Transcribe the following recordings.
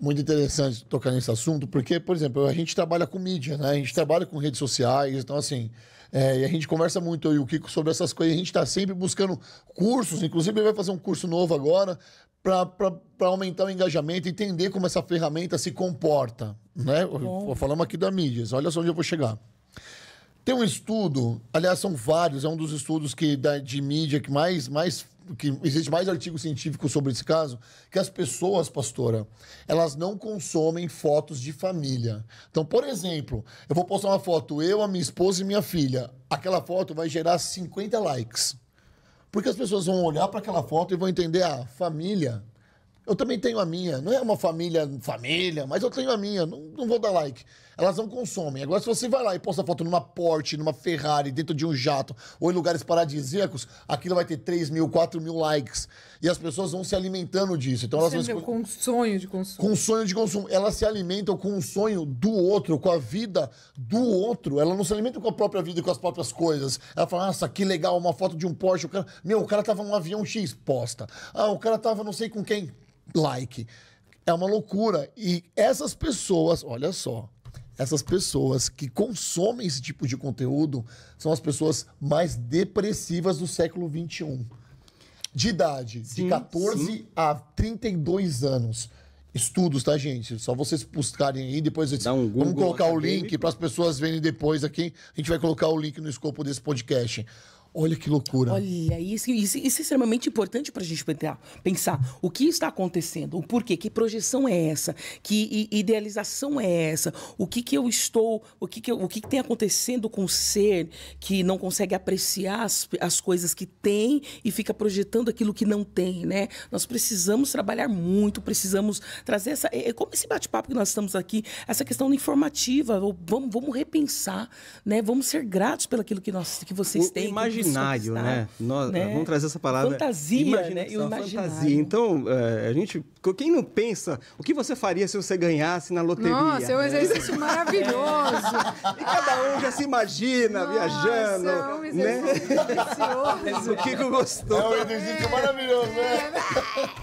muito interessante tocar nesse assunto, porque, por exemplo, a gente trabalha com mídia, né? A gente trabalha com redes sociais, então, assim, é, e a gente conversa muito, eu e o Kiko, sobre essas coisas. A gente está sempre buscando cursos, inclusive ele vai fazer um curso novo agora para aumentar o engajamento, entender como essa ferramenta se comporta, né? Falamos aqui da mídia, olha só onde eu vou chegar. Tem um estudo, aliás, são vários, é um dos estudos que da, de mídia que mais, mais que existe mais artigo científico sobre esse caso, que as pessoas, pastora, elas não consomem fotos de família. Então, por exemplo, eu vou postar uma foto, eu, a minha esposa e minha filha. Aquela foto vai gerar 50 likes. Porque as pessoas vão olhar para aquela foto e vão entender a ah, família. Eu também tenho a minha. Não é uma família, família, mas eu tenho a minha. Não, não vou dar like elas não consomem. Agora, se você vai lá e posta foto numa Porsche, numa Ferrari, dentro de um jato ou em lugares paradisíacos, aquilo vai ter 3 mil, 4 mil likes. E as pessoas vão se alimentando disso. Então, elas Entendeu? vão... Com sonho de consumo. Com sonho de consumo. Elas se alimentam com o sonho do outro, com a vida do outro. Ela não se alimenta com a própria vida e com as próprias coisas. Ela fala, nossa, que legal, uma foto de um Porsche. O cara... Meu, o cara tava num avião X, posta. Ah, o cara tava não sei com quem, like. É uma loucura. E essas pessoas, olha só, essas pessoas que consomem esse tipo de conteúdo são as pessoas mais depressivas do século XXI. De idade, sim, de 14 sim. a 32 anos. Estudos, tá, gente? Só vocês buscarem aí, depois um vamos colocar o link para as pessoas verem depois aqui. A gente vai colocar o link no escopo desse podcast. Olha que loucura. Olha, isso, isso, isso é extremamente importante para a gente pensar o que está acontecendo, o porquê, que projeção é essa, que idealização é essa, o que, que eu estou, o que, que, eu, o que, que tem acontecendo com o ser que não consegue apreciar as, as coisas que tem e fica projetando aquilo que não tem, né? Nós precisamos trabalhar muito, precisamos trazer essa. É, é como esse bate-papo que nós estamos aqui, essa questão informativa, vamos, vamos repensar, né? Vamos ser gratos pelaquilo que, nós, que vocês têm imaginário, né? Nós, é, né? Vamos trazer essa palavra. Fantasia, né? imaginação, né? Fantasia. Então, é, a gente. Quem não pensa o que você faria se você ganhasse na loteria? Nossa, é um né? exercício maravilhoso. E cada um já se imagina Nossa, viajando. É um né? exercício né? O que, que gostou? É um exercício é. maravilhoso, né?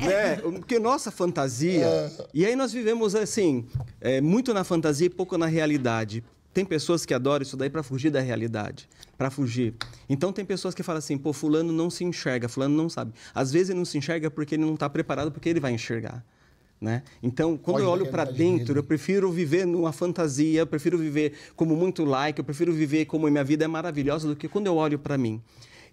É. né? Porque nossa fantasia. É. E aí nós vivemos assim, é, muito na fantasia e pouco na realidade. Tem pessoas que adoram isso daí para fugir da realidade, para fugir. Então tem pessoas que falam assim, pô, fulano não se enxerga, fulano não sabe. Às vezes ele não se enxerga porque ele não está preparado porque ele vai enxergar. Né? Então, quando Olha eu olho para dentro, dele. eu prefiro viver numa fantasia, eu prefiro viver como muito like, eu prefiro viver como minha vida é maravilhosa do que quando eu olho para mim.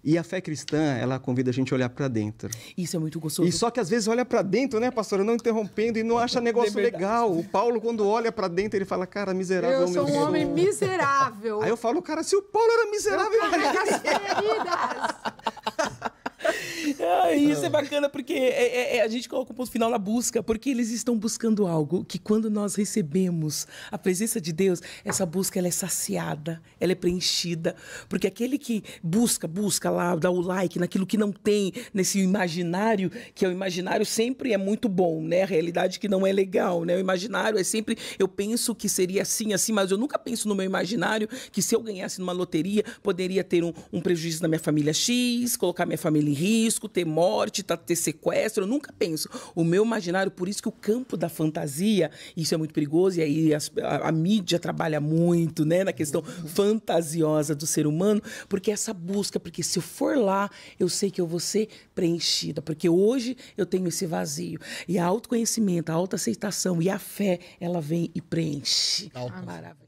E a fé cristã, ela convida a gente a olhar para dentro. Isso é muito gostoso. E só que às vezes olha para dentro, né, pastora? Não interrompendo e não acha negócio legal. O Paulo, quando olha para dentro, ele fala, cara, miserável. Eu sou um homem miserável. Aí eu falo, cara, se o Paulo era miserável, eu, eu ah, isso é bacana porque é, é, é a gente coloca o um ponto final na busca, porque eles estão buscando algo que quando nós recebemos a presença de Deus, essa busca ela é saciada, ela é preenchida, porque aquele que busca, busca lá, dá o like naquilo que não tem, nesse imaginário, que é o imaginário sempre é muito bom, né? A realidade que não é legal, né? O imaginário é sempre, eu penso que seria assim, assim, mas eu nunca penso no meu imaginário que se eu ganhasse numa loteria, poderia ter um, um prejuízo na minha família X, colocar minha família em risco, ter morte, tá, ter sequestro, eu nunca penso. O meu imaginário, por isso que o campo da fantasia, isso é muito perigoso, e aí a, a, mídia trabalha muito, né, na questão uhum. fantasiosa do ser humano, porque essa busca, porque se eu for lá, eu sei que eu vou ser preenchida, porque hoje eu tenho esse vazio. E a autoconhecimento, a autoaceitação e a fé, ela vem e preenche. Maravilha.